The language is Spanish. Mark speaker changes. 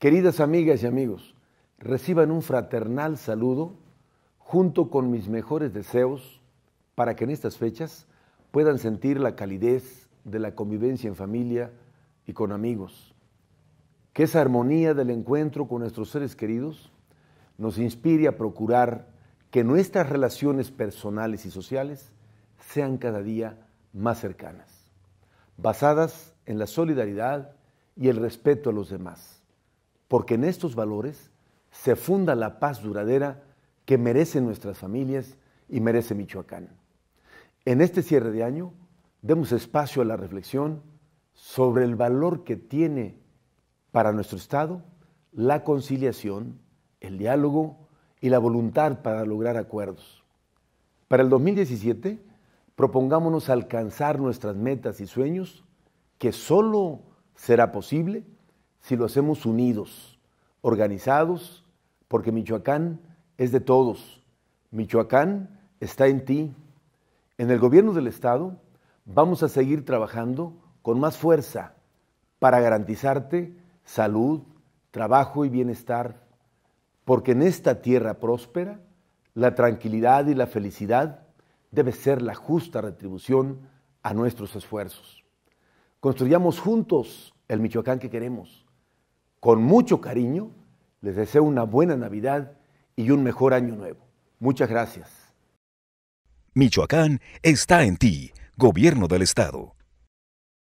Speaker 1: Queridas amigas y amigos, reciban un fraternal saludo junto con mis mejores deseos para que en estas fechas puedan sentir la calidez de la convivencia en familia y con amigos. Que esa armonía del encuentro con nuestros seres queridos nos inspire a procurar que nuestras relaciones personales y sociales sean cada día más cercanas, basadas en la solidaridad y el respeto a los demás porque en estos valores se funda la paz duradera que merecen nuestras familias y merece Michoacán. En este cierre de año, demos espacio a la reflexión sobre el valor que tiene para nuestro Estado la conciliación, el diálogo y la voluntad para lograr acuerdos. Para el 2017, propongámonos alcanzar nuestras metas y sueños, que solo será posible si lo hacemos unidos, organizados, porque Michoacán es de todos. Michoacán está en ti. En el gobierno del Estado vamos a seguir trabajando con más fuerza para garantizarte salud, trabajo y bienestar, porque en esta tierra próspera la tranquilidad y la felicidad debe ser la justa retribución a nuestros esfuerzos. Construyamos juntos el Michoacán que queremos con mucho cariño, les deseo una buena Navidad y un mejor año nuevo. Muchas gracias. Michoacán está en ti, Gobierno del Estado.